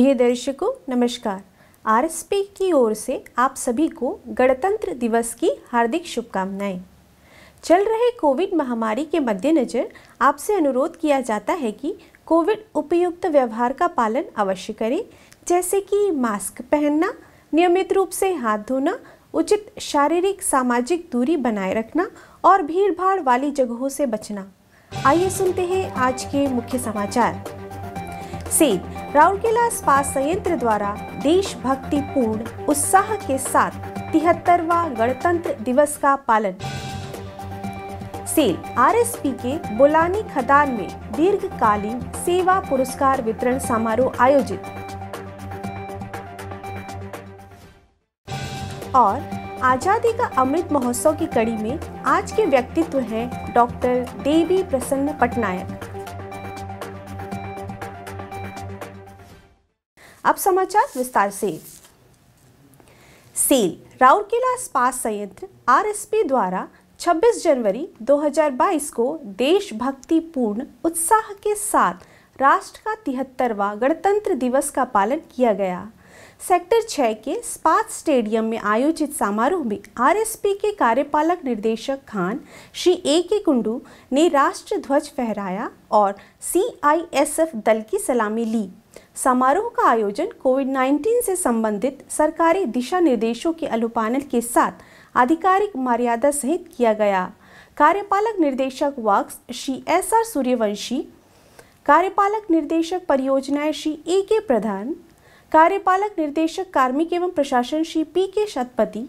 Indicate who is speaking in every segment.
Speaker 1: प्रिय दर्शकों नमस्कार आरएसपी की ओर से आप सभी को गणतंत्र दिवस की हार्दिक शुभकामनाएं चल रहे कोविड महामारी के मद्देनज़र आपसे अनुरोध किया जाता है कि कोविड उपयुक्त व्यवहार का पालन अवश्य करें जैसे कि मास्क पहनना नियमित रूप से हाथ धोना उचित शारीरिक सामाजिक दूरी बनाए रखना और भीड़भाड़ वाली जगहों से बचना आइए सुनते हैं आज के मुख्य समाचार सेब राउरकेला इस्पात संयंत्र द्वारा देशभक्ति पूर्ण उत्साह के साथ तिहत्तरवा गणतंत्र दिवस का पालन सेल आरएसपी के बोलानी खदान में दीर्घकालीन सेवा पुरस्कार वितरण समारोह आयोजित और आजादी का अमृत महोत्सव की कड़ी में आज के व्यक्तित्व हैं डॉक्टर देवी प्रसन्न पटनायक अब समाचार विस्तार से सेल राउरकेला इस्पात संयंत्र आर द्वारा 26 जनवरी 2022 को देशभक्ति पूर्ण उत्साह के साथ राष्ट्र का तिहत्तरवा गणतंत्र दिवस का पालन किया गया सेक्टर 6 के स्पात स्टेडियम में आयोजित समारोह में आरएसपी के कार्यपालक निर्देशक खान श्री ए के कुंडू ने राष्ट्र ध्वज फहराया और सीआईएसएफ दल की सलामी ली समारोह का आयोजन कोविड 19 से संबंधित सरकारी दिशा निर्देशों के अनुपालन के साथ आधिकारिक मर्यादा सहित किया गया कार्यपालक निर्देशक works Shri S R Suryavanshi कार्यपालक निर्देशक परियोजनाएं श्री ए के प्रधान कार्यपालक निर्देशक कार्मिक एवं प्रशासन श्री पी के शतपति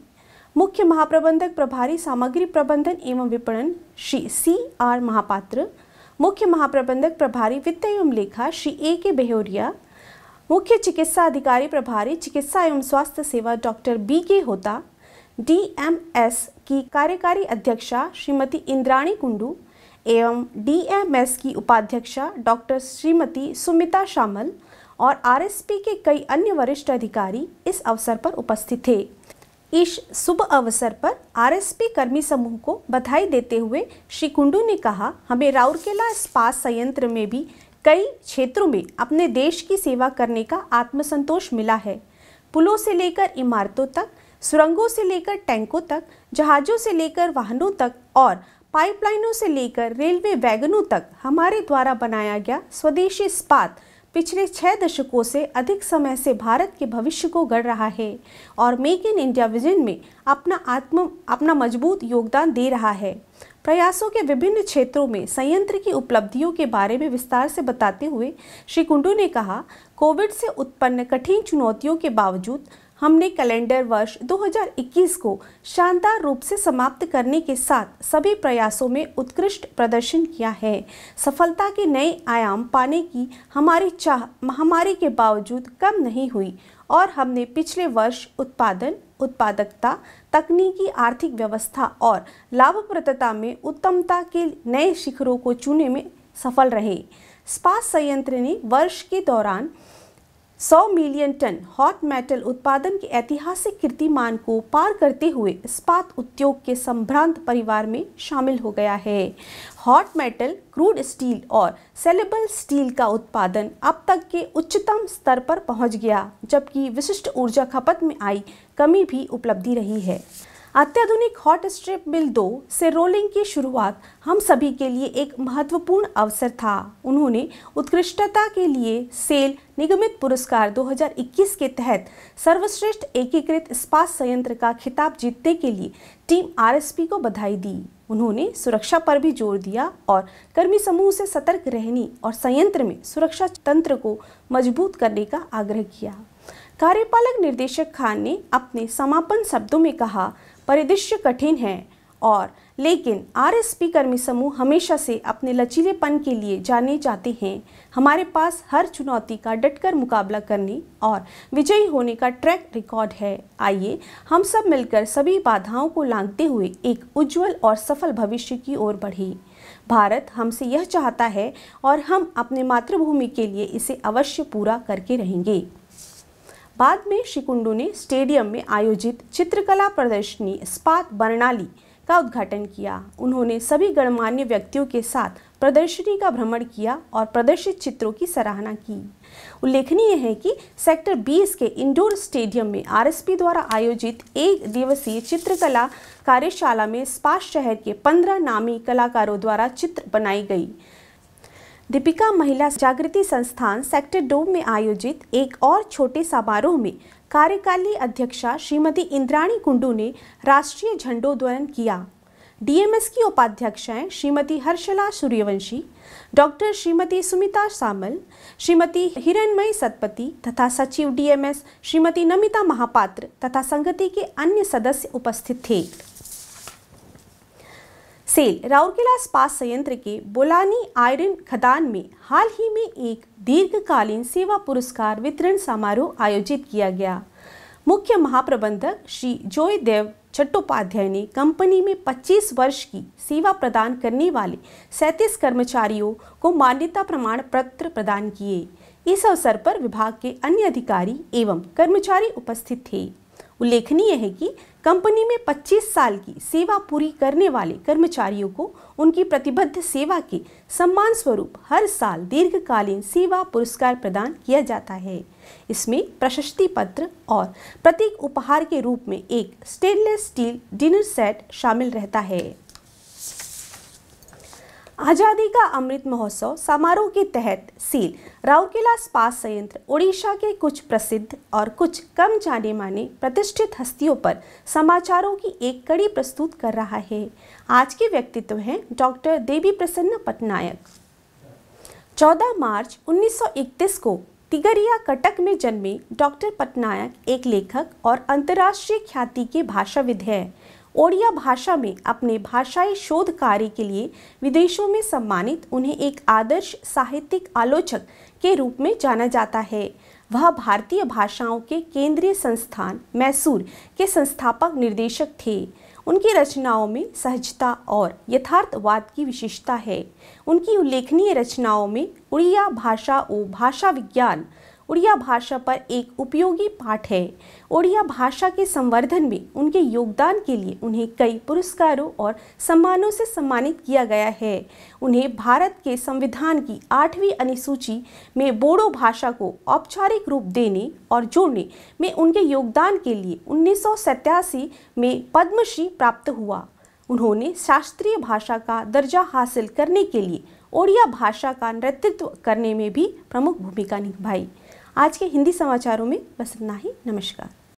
Speaker 1: मुख्य महाप्रबंधक प्रभारी सामग्री प्रबंधन एवं विपणन श्री सी आर महापात्र मुख्य महाप्रबंधक प्रभारी वित्त एवं लेखा श्री ए के बेहोरिया मुख्य चिकित्सा अधिकारी प्रभारी चिकित्सा एवं स्वास्थ्य सेवा डॉक्टर बी के होता डीएमएस की कार्यकारी अध्यक्षा श्रीमती इंद्राणी कुंडू एवं डीएमएस की उपाध्यक्षा डॉक्टर श्रीमती सुमिता शामल और आरएसपी के कई अन्य वरिष्ठ अधिकारी इस अवसर पर उपस्थित थे इस शुभ अवसर पर आरएसपी कर्मी समूह को बधाई देते हुए श्री कुंडू ने कहा हमें राउरकेला इस्पात संयंत्र में भी कई क्षेत्रों में अपने देश की सेवा करने का आत्मसंतोष मिला है पुलों से लेकर इमारतों तक सुरंगों से लेकर टैंकों तक जहाज़ों से लेकर वाहनों तक और पाइपलाइनों से लेकर रेलवे वैगनों तक हमारे द्वारा बनाया गया स्वदेशी इस्पात पिछले छः दशकों से अधिक समय से भारत के भविष्य को गढ़ रहा है और मेक इन इंडिया विजन में अपना आत्म अपना मजबूत योगदान दे रहा है प्रयासों के विभिन्न क्षेत्रों में संयंत्र की उपलब्धियों के बारे में विस्तार से बताते हुए श्री कुंडू ने कहा कोविड से उत्पन्न कठिन चुनौतियों के बावजूद हमने कैलेंडर वर्ष 2021 को शानदार रूप से समाप्त करने के साथ सभी प्रयासों में उत्कृष्ट प्रदर्शन किया है सफलता के नए आयाम पाने की हमारी चाह महामारी के बावजूद कम नहीं हुई और हमने पिछले वर्ष उत्पादन उत्पादकता तकनीकी आर्थिक व्यवस्था और लाभप्रदता में उत्तमता के नए शिखरों को चुने में सफल रहे स्पास संयंत्र ने वर्ष के दौरान 100 मिलियन टन हॉट मेटल उत्पादन के ऐतिहासिक कीर्तिमान को पार करते हुए इस्पात उद्योग के संभ्रांत परिवार में शामिल हो गया है हॉट मेटल क्रूड स्टील और सेलेबल स्टील का उत्पादन अब तक के उच्चतम स्तर पर पहुंच गया जबकि विशिष्ट ऊर्जा खपत में आई कमी भी उपलब्धि रही है अत्याधुनिक हॉट स्ट्रिप मिल दो से रोलिंग की शुरुआत हम सभी के लिए एक महत्वपूर्ण अवसर था उन्होंने उत्कृष्टता के लिए सेल निगमित पुरस्कार 2021 के तहत सर्वश्रेष्ठ एकीकृत इस्पात संयंत्र का खिताब जीतने के लिए टीम आरएसपी को बधाई दी उन्होंने सुरक्षा पर भी जोर दिया और कर्मी समूह से सतर्क रहने और संयंत्र में सुरक्षा तंत्र को मजबूत करने का आग्रह किया कार्यपालक निर्देशक खान ने अपने समापन शब्दों में कहा परिदृश्य कठिन है और लेकिन आरएसपी कर्मी समूह हमेशा से अपने लचीलेपन के लिए जाने जाते हैं हमारे पास हर चुनौती का डटकर मुकाबला करने और विजयी होने का ट्रैक रिकॉर्ड है आइए हम सब मिलकर सभी बाधाओं को लांघते हुए एक उज्जवल और सफल भविष्य की ओर बढ़ें भारत हमसे यह चाहता है और हम अपने मातृभूमि के लिए इसे अवश्य पूरा करके रहेंगे बाद में श्री कुंडू ने स्टेडियम में आयोजित चित्रकला प्रदर्शनी इस्पात बर्णाली का उद्घाटन किया उन्होंने सभी गणमान्य व्यक्तियों के साथ प्रदर्शनी का भ्रमण किया और प्रदर्शित चित्रों की सराहना की उल्लेखनीय है कि सेक्टर 20 के इंडोर स्टेडियम में आरएसपी द्वारा आयोजित एक दिवसीय चित्रकला कार्यशाला में स्पात शहर के 15 नामी कलाकारों द्वारा चित्र बनाई गई दीपिका महिला जागृति संस्थान सेक्टर डोम में आयोजित एक और छोटे समारोह में कार्यकाली अध्यक्षा श्रीमती इंद्राणी कुंडू ने राष्ट्रीय झंडोद्वयन किया डीएमएस की उपाध्यक्षाएं श्रीमती हर्षला सूर्यवंशी डॉक्टर श्रीमती सुमिता सामल श्रीमती हिरणमयी सतपति तथा सचिव डीएमएस श्रीमती नमिता महापात्र तथा संगति के अन्य सदस्य उपस्थित थे सेल राउरकेला इस्पात संयंत्र के बोलानी आयरन खदान में हाल ही में एक दीर्घकालीन सेवा पुरस्कार वितरण समारोह आयोजित किया गया मुख्य महाप्रबंधक श्री जोय देव चट्टोपाध्याय ने कंपनी में 25 वर्ष की सेवा प्रदान करने वाले सैंतीस कर्मचारियों को मान्यता प्रमाण पत्र प्रदान किए इस अवसर पर विभाग के अन्य अधिकारी एवं कर्मचारी उपस्थित थे उल्लेखनीय है कि कंपनी में 25 साल की सेवा पूरी करने वाले कर्मचारियों को उनकी प्रतिबद्ध सेवा के सम्मान स्वरूप हर साल दीर्घकालीन सेवा पुरस्कार प्रदान किया जाता है इसमें प्रशस्ति पत्र और प्रतीक उपहार के रूप में एक स्टेनलेस स्टील डिनर सेट शामिल रहता है आज़ादी का अमृत महोत्सव समारोह के तहत सील राउकेला स्पास संयंत्र ओडिशा के कुछ प्रसिद्ध और कुछ कम जाने माने प्रतिष्ठित हस्तियों पर समाचारों की एक कड़ी प्रस्तुत कर रहा है आज के व्यक्तित्व हैं डॉक्टर देवी प्रसन्न पटनायक 14 मार्च 1931 को तिगरिया कटक में जन्मे डॉक्टर पटनायक एक लेखक और अंतर्राष्ट्रीय ख्याति के भाषाविद हैं ओडिया भाषा में अपने भाषाई शोध कार्य के लिए विदेशों में सम्मानित उन्हें एक आदर्श साहित्यिक आलोचक के रूप में जाना जाता है वह भारतीय भाषाओं के केंद्रीय संस्थान मैसूर के संस्थापक निर्देशक थे उनकी रचनाओं में सहजता और यथार्थवाद की विशेषता है उनकी उल्लेखनीय रचनाओं में उड़िया भाषा और भाषा विज्ञान उड़िया भाषा पर एक उपयोगी पाठ है उड़िया भाषा के संवर्धन में उनके योगदान के लिए उन्हें कई पुरस्कारों और सम्मानों से सम्मानित किया गया है उन्हें भारत के संविधान की आठवीं अनुसूची में बोडो भाषा को औपचारिक रूप देने और जोड़ने में उनके योगदान के लिए उन्नीस में पद्मश्री प्राप्त हुआ उन्होंने शास्त्रीय भाषा का दर्जा हासिल करने के लिए ओडिया भाषा का नेतृत्व करने में भी प्रमुख भूमिका निभाई आज के हिंदी समाचारों में बस इतना ही नमस्कार